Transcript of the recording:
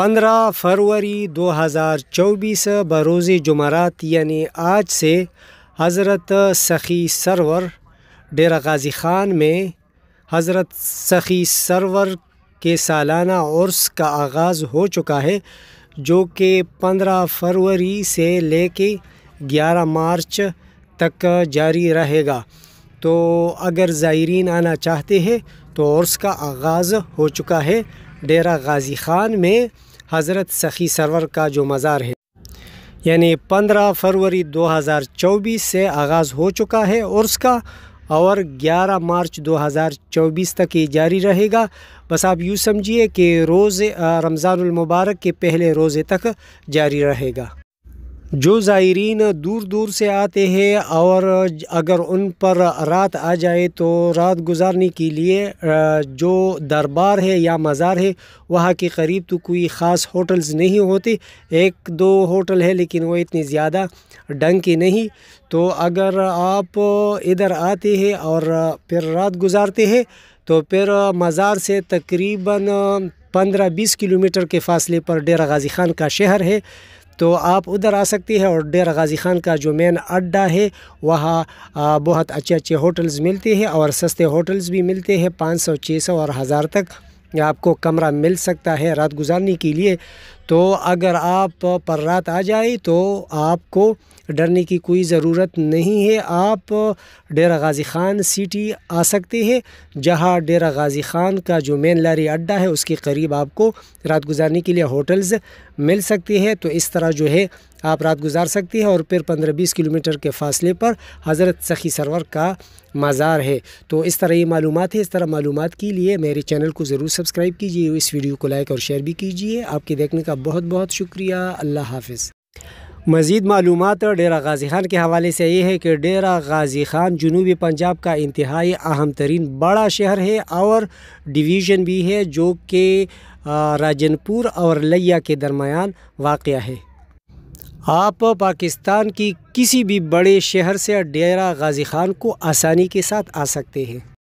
पंद्रह फरवरी 2024 बरोज़ जमारात यानी आज से हज़रत सखी सरवर डेरा गाजी ख़ान में हज़रत सखी सरवर के सालाना उर्स का आगाज़ हो चुका है जो कि 15 फरवरी से लेके 11 मार्च तक जारी रहेगा तो अगर ज़ायरीन आना चाहते हैं तो उर्स का आगाज़ हो चुका है डेरा गाजी ख़ान में हज़रत सखी सरवर का जो मज़ार है यानी 15 फरवरी 2024 से आगाज़ हो चुका है और उसका और 11 मार्च 2024 तक ये जारी रहेगा बस आप यूँ समझिए कि रोज़ रमज़ानमबारक के पहले रोज़े तक जारी रहेगा जो ज़ायरीन दूर दूर से आते हैं और अगर उन पर रात आ जाए तो रात गुजारने के लिए जो दरबार है या मज़ार है वहाँ के करीब तो कोई ख़ास होटल्स नहीं होते एक दो होटल है लेकिन वो इतनी ज़्यादा डंग के नहीं तो अगर आप इधर आते हैं और फिर रात गुजारते हैं तो फिर मज़ार से तकरीबन पंद्रह बीस किलोमीटर के फासले पर डेरा गाजी खान का शहर है तो आप उधर आ सकती है और डेरा गाजी खान का जो मेन अड्डा है वहाँ बहुत अच्छे अच्छे होटल्स मिलते हैं और सस्ते होटल्स भी मिलते हैं पाँच सौ छः सौ और हज़ार तक आपको कमरा मिल सकता है रात गुजारने के लिए तो अगर आप पर रात आ जाए तो आपको डरने की कोई ज़रूरत नहीं है आप डेरा गाज़ी ख़ान सिटी आ सकते हैं जहां डेरा गाज़ी ख़ान का जो मेन लारी अड्डा है उसके करीब आपको रात गुजारने के लिए होटल्स मिल सकती है तो इस तरह जो है आप रात गुजार सकती हैं और फिर पंद्रह बीस किलोमीटर के फासले पर हज़रत सखी सरवर का मज़ार है तो इस तरह ये मालूम है इस तरह मालूम के लिए मेरे चैनल को ज़रूर सब्सक्राइब कीजिए इस वीडियो को लाइक और शेयर भी कीजिए आपके देखने का बहुत बहुत शुक्रिया अल्लाह हाफिज़ मज़ीद मालूम डेरा गाजी खान के हवाले से ये है कि डेरा गाजी खान जनूबी पंजाब का इंतहाई अहम तरीन बड़ा शहर है और डिवीज़न भी है जो कि राजनपुर और लिया के दरमियान वाक़ है आप पाकिस्तान की किसी भी बड़े शहर से डेरा गाज़ी ख़ान को आसानी के साथ आ सकते हैं